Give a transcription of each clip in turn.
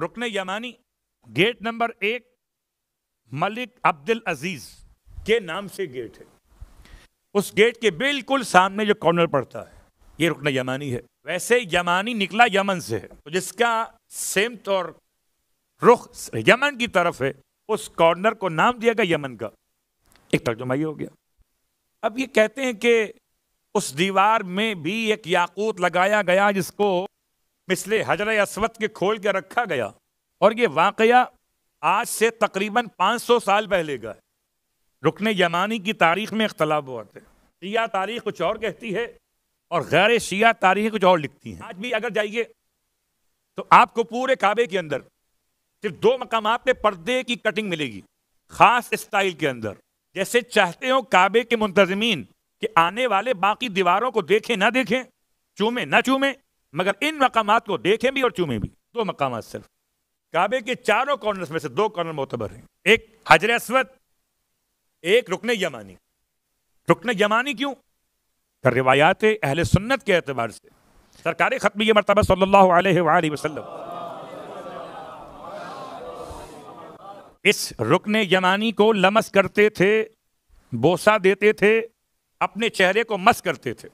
रुकन यमानी gate number एक मलिक अब्दुल अजीज के नाम से गेट है उस गेट के बिल्कुल सामने जो कॉर्नर पड़ता है ये रुकन यमानी है वैसे यमानी निकला यमन से है तो जिसका सेम और रुख यमन की तरफ है उस कॉर्नर को नाम दिया गया यमन का एक तर्जुमा हो गया अब ये कहते हैं कि उस दीवार में भी एक याकूत लगाया गया जिसको मिसले हजर असवत के खोल के रखा गया और ये वाक़ आज से तकरीबन 500 साल पहले का है रुकन यमानी की तारीख में अख्तलाब हुआ थे शिया तारीख कुछ और कहती है और गैर शिया तारीख कुछ और लिखती है आज भी अगर जाइए तो आपको पूरे काबे के अंदर सिर्फ दो मकाम पे पर्दे की कटिंग मिलेगी खास स्टाइल के अंदर जैसे चाहते हो काबे के मुंतजमीन के आने वाले बाकी दीवारों को देखें ना देखें चूमे ना चूमे मगर इन मकाम को देखें भी और चूमें भी दो मकाम सिर्फ काबे के चारों कॉर्नर में से दो कॉर्नर मोतबर हैं एक हजर असवद एक रुकन यमानी रुकन यमानी क्यों कर रिवायात अहल सुन्नत के अतबार से सरकार ख़त्म ये मरतबा सल्लल्लाहु इस रुकन यमानी को लमस करते थे बोसा देते थे अपने चेहरे को मस करते थे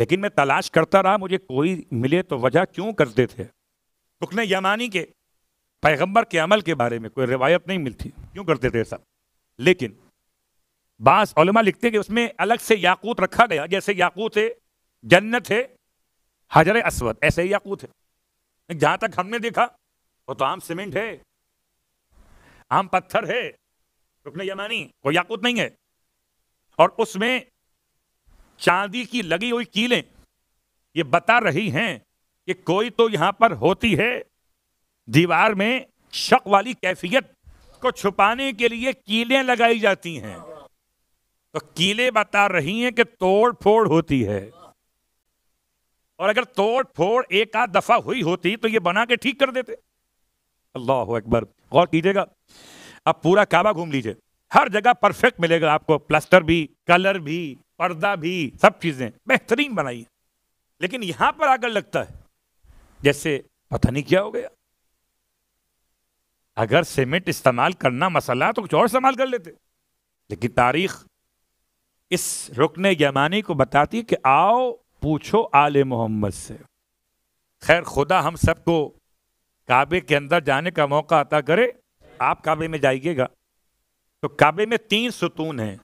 लेकिन मैं तलाश करता रहा मुझे कोई मिले तो वजह क्यों करते थे रुकने यमानी के पैगंबर के अमल के बारे में कोई रिवायत नहीं मिलती क्यों करते थे सब लेकिन बास बासमा लिखते हैं कि उसमें अलग से याकूत रखा गया जैसे याकूत है जन्नत है हजर असवद ऐसे ही याकूत है जहां तक हमने देखा वो तो आम सीमेंट है आम पत्थर है रुकने यमानी कोई याकूत नहीं है और उसमें चांदी की लगी हुई कीलें ये बता रही हैं कि कोई तो यहां पर होती है दीवार में शक वाली कैफियत को छुपाने के लिए कीलें लगाई जाती हैं तो कीले बता रही हैं कि तोड़ फोड़ होती है और अगर तोड़ फोड़ एक आध दफा हुई होती तो ये बना के ठीक कर देते अल्लाह अकबर गौर कीजिएगा अब पूरा काबा घूम लीजिए हर जगह परफेक्ट मिलेगा आपको प्लास्टर भी कलर भी पर्दा भी सब चीज़ें बेहतरीन बनाई लेकिन यहां पर आकर लगता है जैसे पता नहीं क्या हो गया अगर सीमेंट इस्तेमाल करना मसला तो कुछ और इस्तेमाल कर लेते लेकिन तारीख इस रुकन यमानी को बताती है कि आओ पूछो आल मोहम्मद से खैर खुदा हम सबको काबे के अंदर जाने का मौका अता करे आप काबे में जाइएगा तो काबे में तीन सुतून हैं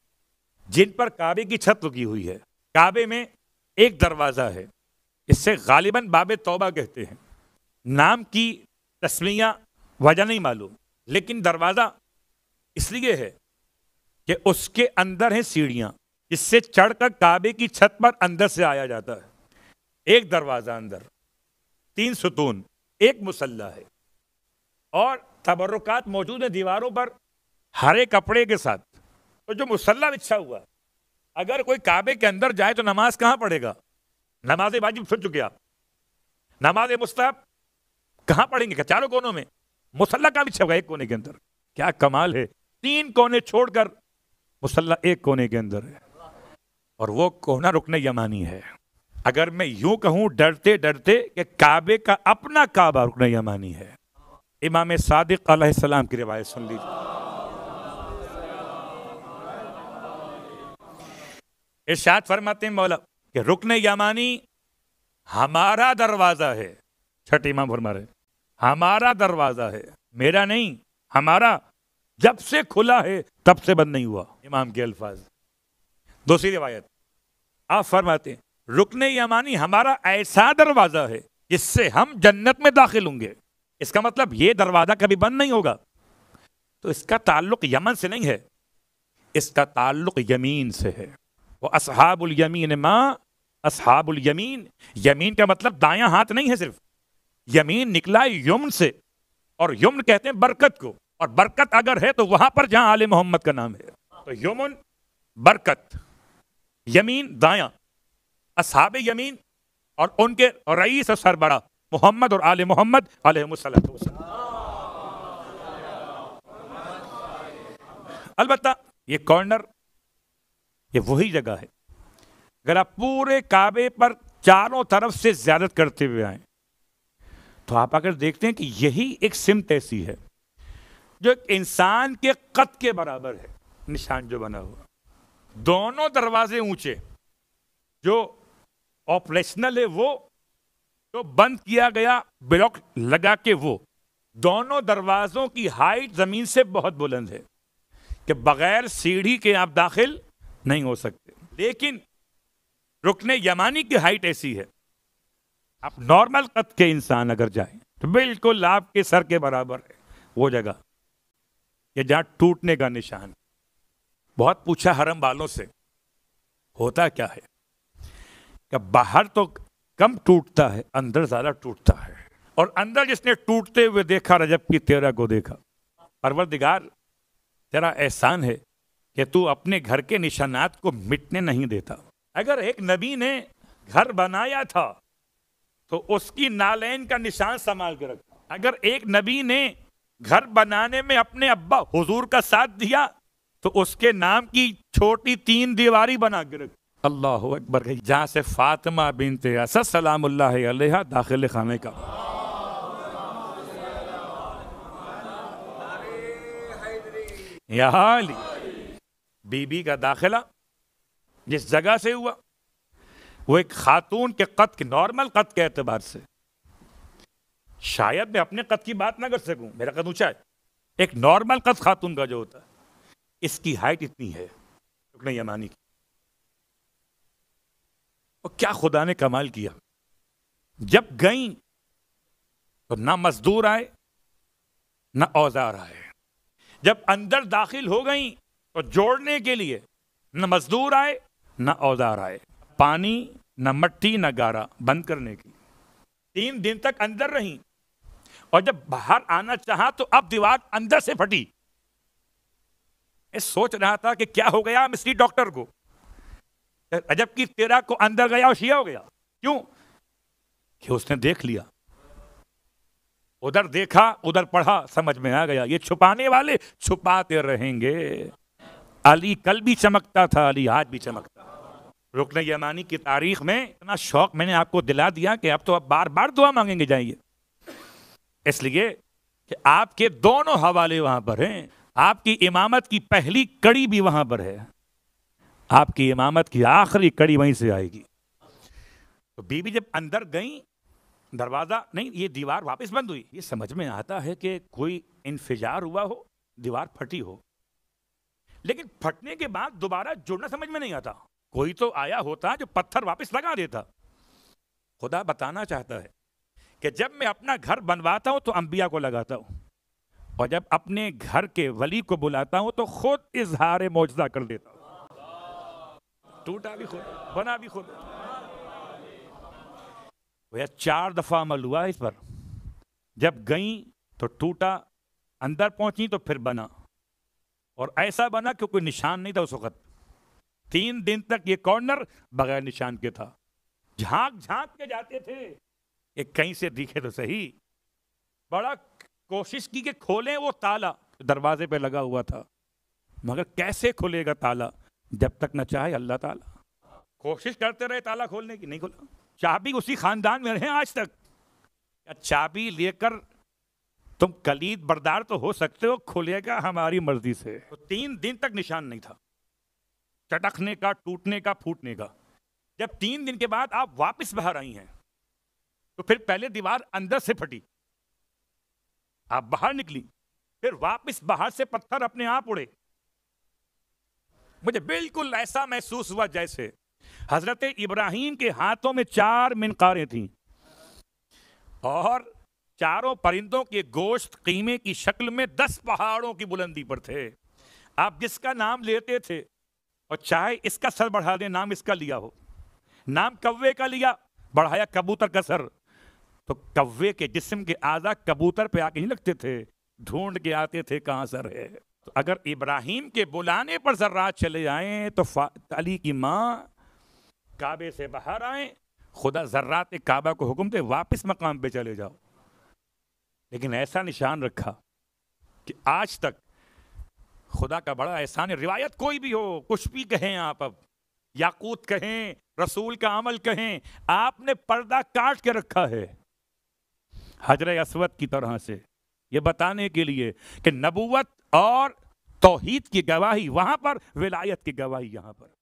जिन पर काबे की छत लगी हुई है काबे में एक दरवाज़ा है इससे गालिबन बाब तोबा कहते हैं नाम की तस्वीरियाँ वजह नहीं मालूम लेकिन दरवाज़ा इसलिए है कि उसके अंदर हैं सीढ़ियाँ इससे चढ़कर काबे की छत पर अंदर से आया जाता है एक दरवाज़ा अंदर तीन सुतून एक मुसल्ला है और तबरुकात मौजूद हैं दीवारों पर हरे कपड़े के साथ तो जो मुसल्ला बिछा हुआ अगर कोई काबे के अंदर जाए तो नमाज कहाँ पढ़ेगा नमाज वाजिब सुन चुके आप नमाज मुस्ताब कहाँ पढ़ेंगे चारों कोनों में मुसल्ला का बिछा हुआ एक कोने के अंदर क्या कमाल है तीन कोने छोड़कर मुसल्ला एक कोने के अंदर है और वो कोना रुकने यमानी है अगर मैं यूं कहूं डरते डरते कि काबे का अपना काबा रुकने यमानी है इमाम सादिक सलाम की रिवायत सुन लीजिए इर्शाद फरमाते हैं मौला कि रुकन यामानी हमारा दरवाज़ा है छठ इमाम फरमा रहे हमारा दरवाज़ा है मेरा नहीं हमारा जब से खुला है तब से बंद नहीं हुआ इमाम के अल्फाज दूसरी रिवायत आप फरमाते हैं रुकन यामानी हमारा ऐसा दरवाज़ा है जिससे हम जन्नत में दाखिल होंगे इसका मतलब ये दरवाज़ा कभी बंद नहीं होगा तो इसका ताल्लुक यमन से नहीं है इसका ताल्लुक यमीन से है असहाबुल यमीन मा असहाबुल यमीन यमीन का मतलब दायां हाथ नहीं है सिर्फ यमीन निकला यमन से और यमन कहते हैं बरकत को और बरकत अगर है तो वहां पर जहां आले मोहम्मद का नाम है तो यमन बरकत यमीन दायां असहाब यमीन और उनके रईस और सरबरा मोहम्मद और आल मोहम्मद अलबत् ये कॉर्नर ये वही जगह है अगर आप पूरे काबे पर चारों तरफ से ज्यादत करते हुए आए तो आप अगर देखते हैं कि यही एक सिमत ऐसी है जो एक इंसान के कद के बराबर है निशान जो बना हुआ दोनों दरवाजे ऊंचे जो ऑपरेशनल है वो जो बंद किया गया ब्लॉक लगा के वो दोनों दरवाजों की हाइट जमीन से बहुत बुलंद है कि बगैर सीढ़ी के आप दाखिल नहीं हो सकते लेकिन रुकने यमानी की हाइट ऐसी है आप नॉर्मल कद के इंसान अगर जाए तो बिल्कुल आपके सर के बराबर है वो जगह ये जहां टूटने का निशान बहुत पूछा हरम वालों से होता क्या है कि बाहर तो कम टूटता है अंदर ज़्यादा टूटता है और अंदर जिसने टूटते हुए देखा रजब की तेरा को देखा दिगार तेरा एहसान है कि तू अपने घर के निशानात को मिटने नहीं देता अगर एक नबी ने घर बनाया था तो उसकी नालैन का निशान संभाल के रखा अगर एक नबी ने घर बनाने में अपने अब्बा हुजूर का साथ दिया तो उसके नाम की छोटी तीन दीवारी बना के रखी अल्लाह अकबर जहाँ से फातिमा बिन तेसा सलाम दाखिल खाने का या अली बीबी का दाखिला जिस जगह से हुआ वो एक खातून के कत के नॉर्मल कत के एतबार से शायद मैं अपने कत की बात ना कर सकूं मेरा कद ऊंचा है एक नॉर्मल कद खातून का जो होता है इसकी हाइट इतनी है रुकने यमानी की और क्या खुदा ने कमाल किया जब गई तो ना मजदूर आए ना औजार आए जब अंदर दाखिल हो गई तो जोड़ने के लिए न मजदूर आए न औजार आए पानी न मट्टी न गारा बंद करने की तीन दिन तक अंदर रही और जब बाहर आना चाहा तो अब दीवार अंदर से फटी मैं सोच रहा था कि क्या हो गया मिस्त्री डॉक्टर को अजब की तेरा को अंदर गया और शिया हो गया क्यों कि उसने देख लिया उधर देखा उधर पढ़ा समझ में आ गया ये छुपाने वाले छुपाते रहेंगे अली कल भी चमकता था अली आज भी चमकता रुकन यमानी की तारीख में इतना शौक मैंने आपको दिला दिया कि आप तो अब बार बार दुआ मांगेंगे जाइए इसलिए कि आपके दोनों हवाले वहां पर हैं आपकी इमामत की पहली कड़ी भी वहां पर है आपकी इमामत की आखिरी कड़ी वहीं से आएगी तो बीबी जब अंदर गई दरवाज़ा नहीं ये दीवार वापस बंद हुई ये समझ में आता है कि कोई इंफिजार हुआ हो दीवार फटी हो लेकिन फटने के बाद दोबारा जुड़ना समझ में नहीं आता कोई तो आया होता जो पत्थर वापस लगा देता खुदा बताना चाहता है कि जब मैं अपना घर बनवाता हूं तो अंबिया को लगाता हूं और जब अपने घर के वली को बुलाता हूं तो खुद इजहार मौजदा कर देता हूं टूटा भी खुद बना भी खुद भैया चार दफ़ा अमल हुआ इस पर जब गई तो टूटा अंदर पहुंची तो फिर बना और ऐसा बना कि कोई निशान नहीं था उस वक़्त तीन दिन तक ये कॉर्नर बगैर निशान के था झांक झांक के जाते थे ये कहीं से दिखे तो सही बड़ा कोशिश की कि खोलें वो ताला दरवाजे पे लगा हुआ था मगर कैसे खुलेगा ताला जब तक न चाहे अल्लाह ताला कोशिश करते रहे ताला खोलने की नहीं खोला चाबी उसी खानदान में रहे आज तक चाबी लेकर तुम कलीद बर्दार तो हो सकते हो खुलेगा हमारी मर्जी से तो तीन दिन तक निशान नहीं था चटकने का टूटने का फूटने का जब तीन दिन के बाद आप वापस बाहर आई हैं तो फिर पहले दीवार अंदर से फटी आप बाहर निकली फिर वापस बाहर से पत्थर अपने आप उड़े मुझे बिल्कुल ऐसा महसूस हुआ जैसे हजरत इब्राहिम के हाथों में चार मिनकारें थीं और चारों परिंदों के गोश्त कीमे की शक्ल में दस पहाड़ों की बुलंदी पर थे आप जिसका नाम लेते थे और चाहे इसका सर बढ़ा दें नाम इसका लिया हो नाम कव्वे का लिया बढ़ाया कबूतर का सर तो कव्वे के जिस्म के आजा कबूतर पे आके नहीं लगते थे ढूंढ के आते थे कहाँ सर है तो अगर इब्राहिम के बुलाने पर जर्रात चले आए तो अली की माँ काबे से बाहर आए खुदा जर्रात काबा को हुक्म दे वापस मकाम पे चले जाओ लेकिन ऐसा निशान रखा कि आज तक खुदा का बड़ा एहसान है रिवायत कोई भी हो कुछ भी कहें आप अब याकूत कहें रसूल का अमल कहें आपने पर्दा काट के रखा है हजर असवद की तरह से ये बताने के लिए कि नबूवत और तोहीद की गवाही वहां पर विलायत की गवाही यहां पर